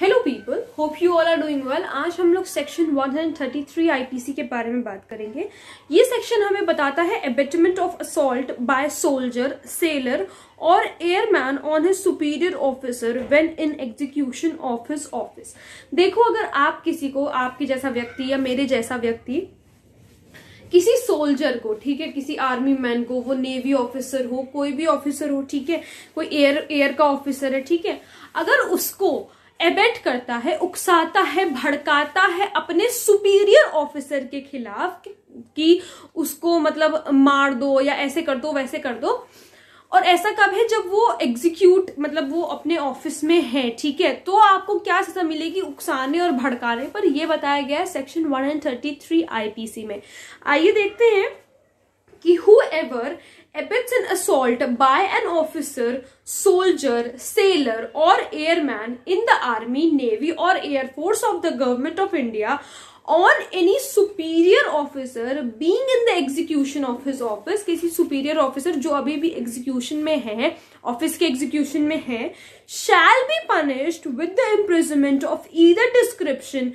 hello people hope you all are doing well आज हम लोग सेक्शन 133 आईपीसी के बारे में बात करेंगे ये सेक्शन हमें बताता है abetment of assault by soldier sailor और airman on his superior officer when in execution of his office देखो अगर आप किसी को आपके जैसा व्यक्ति या मेरे जैसा व्यक्ति किसी सोल्जर को ठीक है किसी आर्मी मैन को वो नेवी ऑफिसर हो कोई भी ऑफिसर हो ठीक है कोई एयर एयर का ऑफिसर है ठीक है अगर उसको एबेट करता है उकसाता है भड़काता है अपने सुपीरियर ऑफिसर के खिलाफ कि उसको मतलब मार दो या ऐसे कर दो वैसे कर दो और ऐसा कब है जब वो एग्जीक्यूट मतलब वो अपने ऑफिस में है ठीक है तो आपको क्या सजा मिलेगी उकसाने और भड़काने पर यह बताया गया है सेक्शन 133 आईपीसी में आइए देखते हैं कि whoever abets an assault by an officer soldier sailor और airman in the army navy और air force of the government of India on any superior officer being in the execution of his office किसी superior officer जो अभी भी execution में है office के execution में है shall be punished with the imprisonment of either description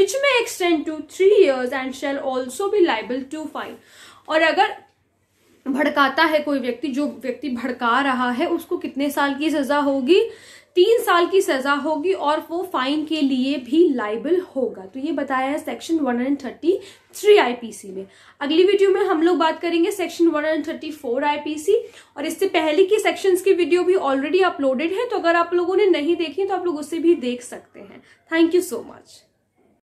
which may extend to three years and shall also be liable to fine और अगर भड़काता है कोई व्यक्ति जो व्यक्ति भड़का रहा है उसको कितने साल की सजा होगी तीन साल की सजा होगी और वो फाइन के लिए भी लाइबल होगा तो ये बताया है सेक्शन 133 आईपीसी में अगली वीडियो में हम लोग बात करेंगे सेक्शन 134 आईपीसी और इससे पहले की सेक्शंस की वीडियो भी ऑलरेडी अपलोडेड है तो अगर आप लोगों ने नहीं देखी तो आप लोग उसे भी देख सकते हैं थैंक यू सो मच